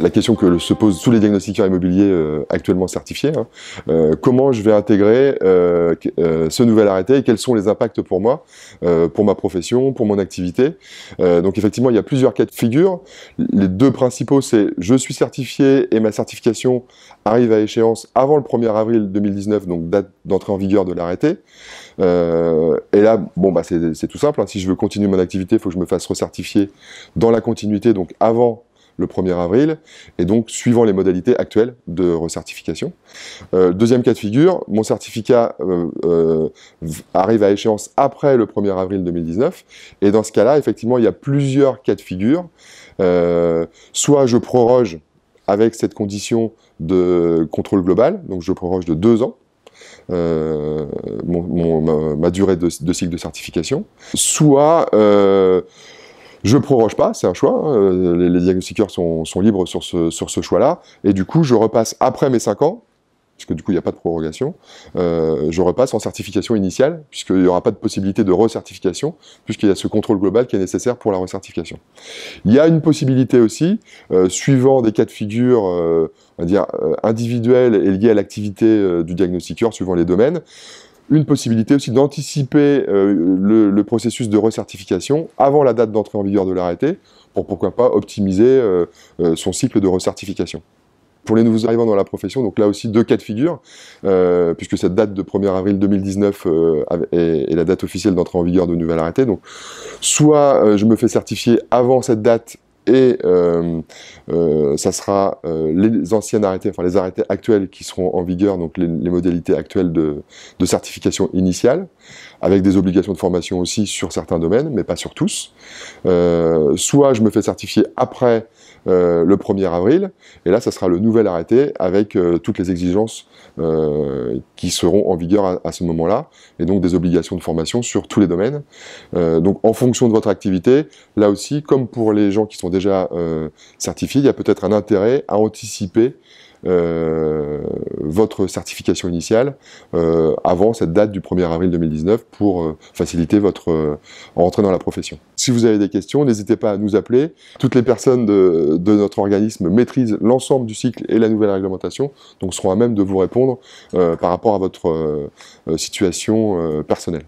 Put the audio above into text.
La question que se posent tous les diagnostiqueurs immobiliers euh, actuellement certifiés, hein, euh, comment je vais intégrer euh, ce nouvel arrêté et quels sont les impacts pour moi, pour ma profession, pour mon activité. donc effectivement, il y a plusieurs cas de figure. Les deux principaux, c'est je suis certifié et ma certification arrive à échéance avant le 1er avril 2019, donc date d'entrée en vigueur de l'arrêté. et là, bon, bah, c'est tout simple. Hein. si je veux continuer mon activité, il faut que je me fasse recertifier dans la continuité, donc avant le 1er avril, et donc suivant les modalités actuelles de recertification. Euh, deuxième cas de figure, mon certificat euh, euh, arrive à échéance après le 1er avril 2019, et dans ce cas-là, effectivement, il y a plusieurs cas de figure. soit je proroge avec cette condition de contrôle global, donc je proroge de deux ans, ma, durée de, cycle de certification, soit je ne proroge pas, c'est un choix, hein, euh, les, diagnostiqueurs sont, libres sur ce, choix-là, et du coup je repasse après mes 5 ans, puisque du coup il n'y a pas de prorogation, euh, je repasse en certification initiale, puisqu'il n'y aura pas de possibilité de recertification, puisqu'il y a ce contrôle global qui est nécessaire pour la recertification. Il y a une possibilité aussi, euh, suivant des cas de figure individuels et liés à l'activité du diagnostiqueur, suivant les domaines, une possibilité aussi d'anticiper euh, le, processus de recertification avant la date d'entrée en vigueur de l'arrêté, pour pourquoi pas optimiser euh, euh, son cycle de recertification. Pour les nouveaux arrivants dans la profession, donc là aussi deux cas de figure, puisque cette date de 1er avril 2019 est, la date officielle d'entrée en vigueur de nouvel arrêté. Donc, soit je me fais certifier avant cette date et euh, euh, ça sera euh, les anciens arrêtés, enfin les arrêtés actuels qui seront en vigueur, donc les, modalités actuelles de, certification initiale, avec des obligations de formation aussi sur certains domaines, mais pas sur tous. soit je me fais certifier après le 1er avril, et là ça sera le nouvel arrêté avec toutes les exigences qui seront en vigueur à, ce moment-là, et donc des obligations de formation sur tous les domaines. donc en fonction de votre activité, là aussi, comme pour les gens qui sont des euh, certifié, il y a peut-être un intérêt à anticiper euh, votre certification initiale euh, avant cette date du 1er avril 2019 pour faciliter votre entrée dans la profession. Si vous avez des questions, n'hésitez pas à nous appeler. Toutes les personnes de notre organisme maîtrisent l'ensemble du cycle et la nouvelle réglementation, donc seront à même de vous répondre par rapport à votre situation personnelle.